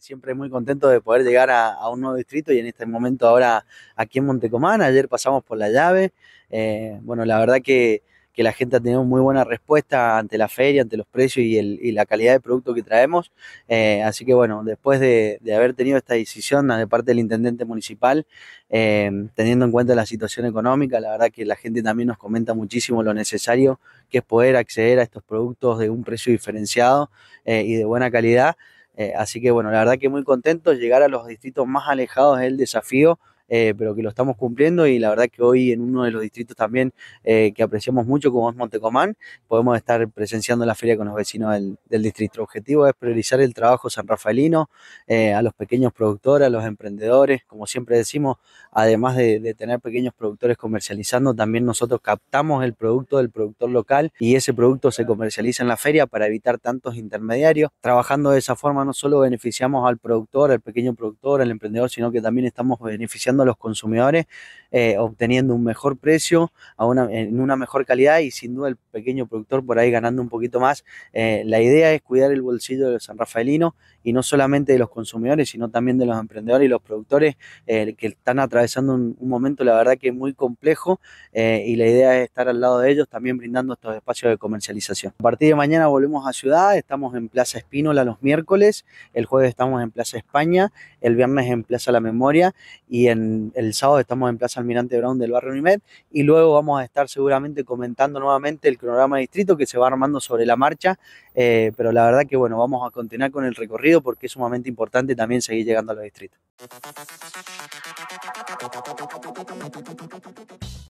Siempre muy contento de poder llegar a, un nuevo distrito y en este momento ahora aquí en Montecomán. Ayer pasamos por la llave. Eh, bueno, la verdad que, que, la gente ha tenido muy buena respuesta ante la feria, ante los precios y, la calidad de producto que traemos. Eh, así que bueno, después de, haber tenido esta decisión de parte del intendente municipal, eh, teniendo en cuenta la situación económica, la verdad que la gente también nos comenta muchísimo lo necesario que es poder acceder a estos productos de un precio diferenciado y de buena calidad. Eh, así que bueno, la verdad que muy contento, llegar a los distritos más alejados del desafío, eh, pero que lo estamos cumpliendo y la verdad que hoy en uno de los distritos también eh, que apreciamos mucho, como es Montecomán, podemos estar presenciando la feria con los vecinos del, distrito. El objetivo es priorizar el trabajo san rafaelino eh, a los pequeños productores, a los emprendedores, como siempre decimos, además de tener pequeños productores comercializando, también nosotros captamos el producto del productor local y ese producto se comercializa en la feria para evitar tantos intermediarios. Trabajando de esa forma no solo beneficiamos al productor, al pequeño productor, al emprendedor, sino que también estamos beneficiando a los consumidores, eh, obteniendo un mejor precio en una mejor calidad y sin duda el pequeño productor por ahí ganando un poquito más. Eh, la idea es cuidar el bolsillo de los Rafaelino y no solamente de los consumidores, sino también de los emprendedores y los productores eh, que están atravesando un, un, momento, la verdad que muy complejo y la idea es estar al lado de ellos también brindando estos espacios de comercialización. A partir de mañana volvemos a Ciudad, estamos en Plaza Espínola los miércoles, el jueves estamos en Plaza España, el viernes en Plaza La Memoria y en el sábado estamos en Plaza Almirante Brown del barrio Unimed y luego vamos a estar seguramente comentando nuevamente el cronograma de distrito que se va armando sobre la marcha, eh, pero la verdad que bueno, vamos a continuar con el recorrido porque es sumamente importante también seguir llegando a los distritos.